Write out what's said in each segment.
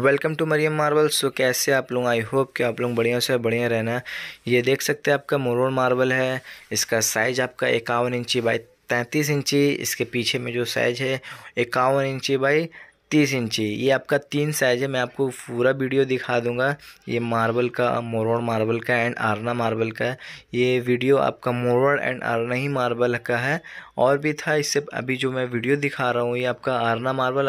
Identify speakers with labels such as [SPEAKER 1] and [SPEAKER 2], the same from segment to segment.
[SPEAKER 1] welcome to Mariyam marble so कैसे आप लोग आई होप कि आप लोग बढ़िया से बढ़िया रहना ये देख सकते हैं आपका मोरोन मार्बल है इसका साइज आपका इक्यावन इंची बाई तैंतीस इंची इसके पीछे में जो साइज है इक्यावन इंची बाई तीस इंची ये आपका तीन साइज़ है मैं आपको पूरा वीडियो दिखा दूंगा ये मार्बल का मोरड़ मार्बल का एंड आरना मार्बल का है ये वीडियो आपका मोरड़ एंड आरना ही मार्बल का है और भी था इससे अभी जो मैं वीडियो दिखा रहा हूँ ये आपका Arna marble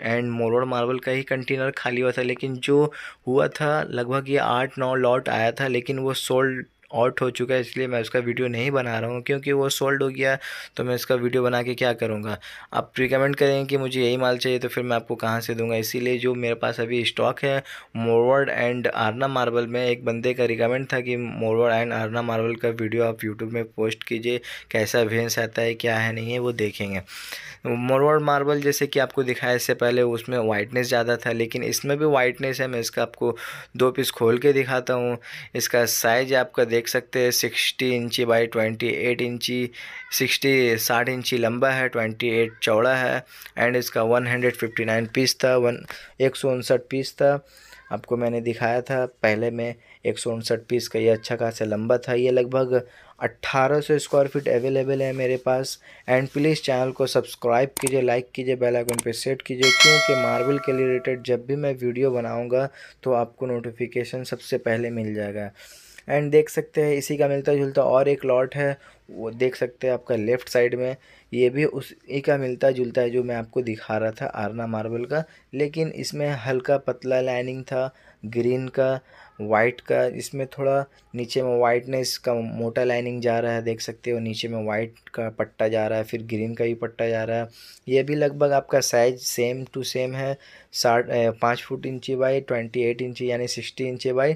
[SPEAKER 1] and Morad marble का ही कंटेनर खाली हुआ था लेकिन जो हुआ था लगभग ये आठ नौ लॉट आया था लेकिन वो सोल्ड आउट हो चुका है इसलिए मैं उसका वीडियो नहीं बना रहा हूँ क्योंकि वो सोल्ड हो गया तो मैं इसका वीडियो बना के क्या करूँगा आप रिकमेंड करें कि मुझे यही माल चाहिए तो फिर मैं आपको कहाँ से दूंगा इसीलिए जो मेरे पास अभी स्टॉक है मोरवर्ड एंड आरना मार्बल में एक बंदे का रिकमेंड था कि मोरवर्ड एंड आरना मार्बल का वीडियो आप यूट्यूब में पोस्ट कीजिए कैसा वेंस आता है क्या है नहीं है वो देखेंगे मोरवर्ड मार्बल जैसे कि आपको दिखाया इससे पहले उसमें वाइटनेस ज़्यादा था लेकिन इसमें भी वाइटनेस है मैं इसका आपको दो पीस खोल के दिखाता हूँ इसका साइज आपका देख देख सकते हैं सिक्सटी इंची बाई ट्वेंटी एट इंची सिक्सटी साठ इंची लंबा है ट्वेंटी एट चौड़ा है एंड इसका one hundred fifty nine piece था वन एक सौ उनसठ पीस था आपको मैंने दिखाया था पहले में एक सौ उनसठ पीस का ये अच्छा खासा लंबा था ये लगभग अट्ठारह सौ स्क्वायर फीट अवेलेबल है मेरे पास एंड प्लीज़ चैनल को सब्सक्राइब कीजिए लाइक कीजिए बेल आइकन पे सेट कीजिए क्योंकि मार्बल के रिलेटेड जब भी मैं वीडियो बनाऊंगा तो आपको नोटिफिकेशन सबसे पहले मिल जाएगा एंड देख सकते हैं इसी का मिलता जुलता और एक लॉट है वो देख सकते हैं आपका लेफ्ट साइड में ये भी उसी का मिलता जुलता है जो मैं आपको दिखा रहा था आरना मार्बल का लेकिन इसमें हल्का पतला लाइनिंग था ग्रीन का वाइट का इसमें थोड़ा नीचे में वाइटनेस का मोटा लाइनिंग जा रहा है देख सकते हो नीचे में वाइट का पट्टा जा रहा है फिर ग्रीन का भी पट्टा जा रहा है ये भी लगभग आपका साइज सेम टू सेम है साठ पाँच फुट इंची बाई ट्वेंटी एट इंची यानी सिक्सटी इंची बाई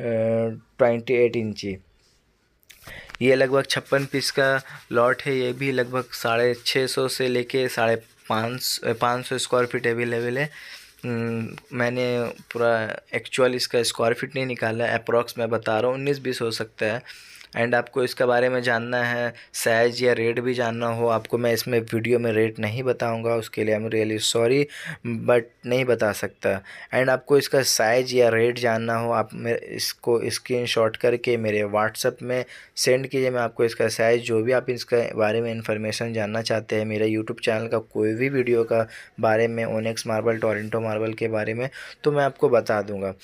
[SPEAKER 1] ट्वेंटी एट इंची ये लगभग छप्पन पीस का लॉट है ये भी लगभग साढ़े छः सौ से लेके साढ़े पाँच पाँच सौ स्क्वायर फीट अवेलेबल है मैंने पूरा एक्चुअल इसका स्क्वायर फीट नहीं निकाला है अप्रॉक्स मैं बता रहा हूँ उन्नीस बीस हो सकता है एंड आपको इसके बारे में जानना है साइज़ या रेट भी जानना हो आपको मैं इसमें वीडियो में रेट नहीं बताऊंगा उसके लिए I am really sorry but नहीं बता सकता एंड आपको इसका साइज़ या रेट जानना हो आप मेरे इसको स्क्रीन करके मेरे व्हाट्सअप में सेंड कीजिए मैं आपको इसका साइज़ जो भी आप इसके बारे में इंफॉर्मेशन जानना चाहते हैं मेरे यूट्यूब चैनल का कोई भी वीडियो का बारे में ओनेक्स मार्बल टोरेंटो मार्बल के बारे में तो मैं आपको बता दूँगा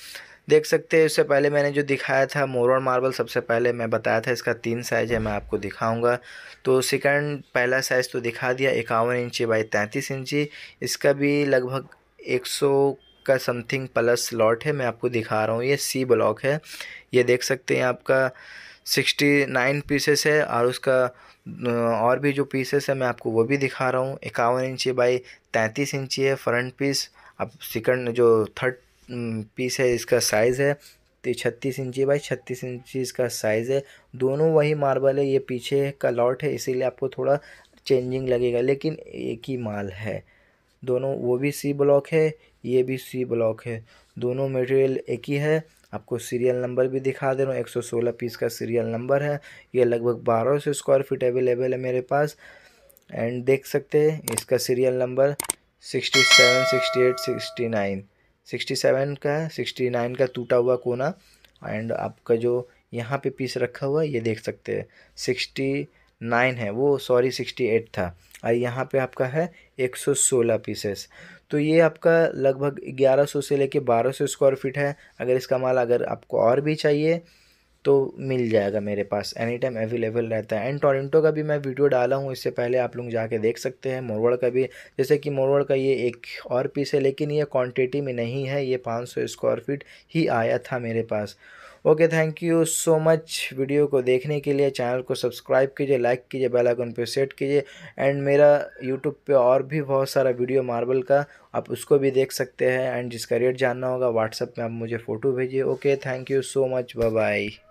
[SPEAKER 1] देख सकते हैं इससे पहले मैंने जो दिखाया था मोरन मार्बल सबसे पहले मैं बताया था इसका तीन साइज़ है मैं आपको दिखाऊंगा तो सेकंड पहला साइज़ तो दिखा दिया इक्यावन इंची बाई तैंतीस इंची इसका भी लगभग एक सौ का समथिंग प्लस लॉट है मैं आपको दिखा रहा हूँ ये सी ब्लॉक है ये देख सकते हैं आपका सिक्सटी नाइन पीसेस है और उसका और भी जो पीसेस है मैं आपको वो भी दिखा रहा हूँ इक्यावन इंची बाई तैंतीस इंची है फ्रंट पीस अब सेकंड जो थर्ड पीस है इसका साइज़ है तो छत्तीस इंची बाई छत्तीस इंची इसका साइज़ है दोनों वही मार्बल है ये पीछे का लॉट है इसीलिए आपको थोड़ा चेंजिंग लगेगा लेकिन एक ही माल है दोनों वो भी सी ब्लॉक है ये भी सी ब्लॉक है दोनों मटेरियल एक ही है आपको सीरियल नंबर भी दिखा दे रहा हूँ एक सौ सोलह पीस का सीरियल नंबर है ये लगभग बारह सौ स्क्वायर फीट अवेलेबल है मेरे पास एंड देख सकते हैं इसका serial number sixty seven sixty eight sixty nine sixty seven का सिक्सटी नाइन का टूटा हुआ कोना एंड आपका जो यहाँ पे पीस रखा हुआ है ये देख सकते हैं सिक्सटी नाइन है वो सॉरी सिक्सटी एट था और यहाँ पे आपका है एक सौ सोलह पीसेस तो ये आपका लगभग ग्यारह सौ से लेके बारह सौ स्क्वायर फीट है अगर इसका माल अगर आपको और भी चाहिए तो मिल जाएगा मेरे पास एनी टाइम अवेलेबल रहता है एंड टोरेंटो का भी मैं वीडियो डाला हूँ इससे पहले आप लोग जाके देख सकते हैं मोरवड़ का भी जैसे कि मोरवड़ का ये एक और पीस है लेकिन ये क्वांटिटी में नहीं है ये 500 स्क्वायर फीट ही आया था मेरे पास okay thank you so much video को देखने के लिए चैनल को सब्सक्राइब कीजिए लाइक कीजिए बेल आइकन पे सेट कीजिए एंड मेरा यूट्यूब पे और भी बहुत सारा वीडियो मार्बल का आप उसको भी देख सकते हैं एंड जिसका रेट जानना होगा व्हाट्सअप में आप मुझे फ़ोटो भेजिए okay thank you so much bye